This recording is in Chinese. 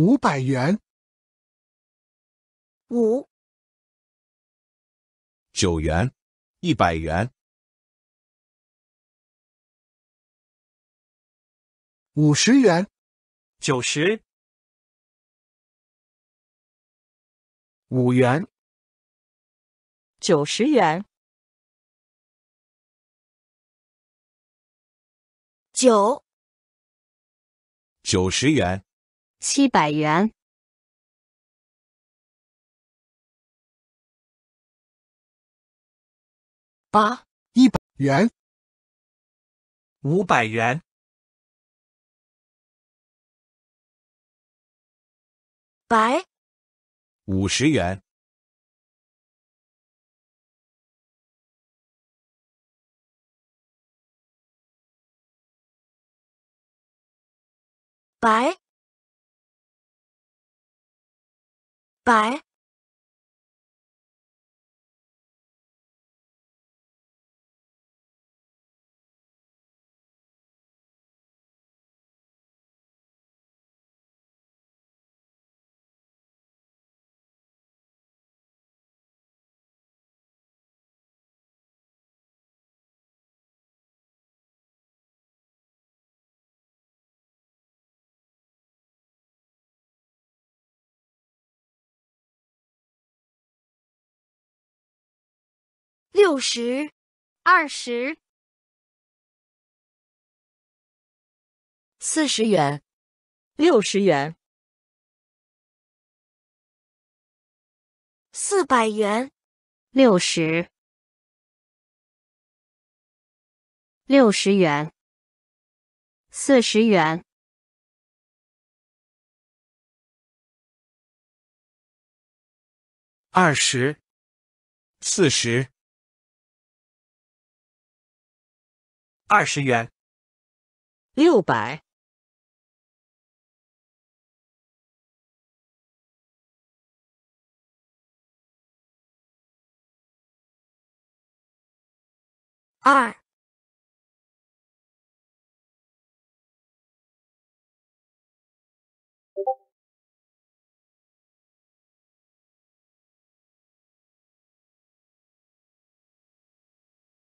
五百元，五九元，一百元，五十元，九十五元，九十元，九九十元。七百元，八一百元，五百元，白五十元，白 Bye. 六十，二十，四十元，六十元，四百元，六十，六十元，四十元，二十，四十。二十元，六百二。